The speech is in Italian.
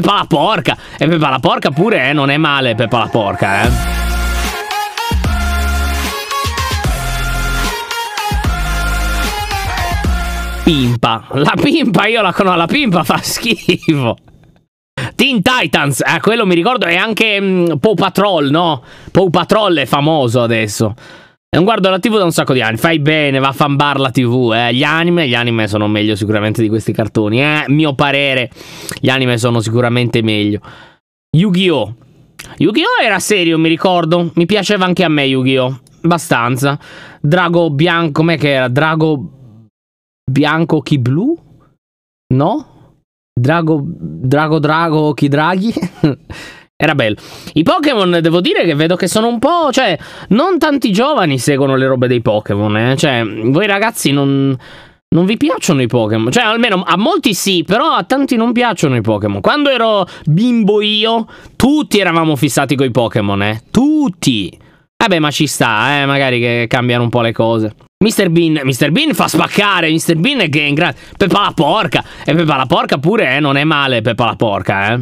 Peppa la porca. E Peppa la porca pure, eh, non è male Peppa la porca, eh. Pimpa. La pimpa, io la conosco, la pimpa fa schifo. Teen Titans, eh, quello mi ricordo, è anche um, Paw Patrol, no? Paw Patrol è famoso adesso. Non guardo la TV da un sacco di anni. Fai bene, va a fanbar la TV. Eh. Gli anime, gli anime sono meglio sicuramente di questi cartoni. Eh, mio parere, gli anime sono sicuramente meglio. Yu-Gi-Oh! Yu-Gi-Oh era serio, mi ricordo. Mi piaceva anche a me Yu-Gi-Oh. Abbastanza. Drago bianco, com'è che era? Drago bianco chi blu? No? Drago, drago, drago chi draghi? Era bello. I Pokémon, devo dire che vedo che sono un po'. Cioè, non tanti giovani seguono le robe dei Pokémon. Eh? Cioè, voi ragazzi non. Non vi piacciono i Pokémon? Cioè, almeno a molti sì, però a tanti non piacciono i Pokémon. Quando ero bimbo io, tutti eravamo fissati coi Pokémon, eh. Tutti. Vabbè, eh ma ci sta, eh, magari che cambiano un po' le cose. Mr. Bean, Mr. Bean fa spaccare, Mr. Bean è che è in grado. Peppa la porca. E Peppa la porca pure, eh, non è male Peppa la porca, eh.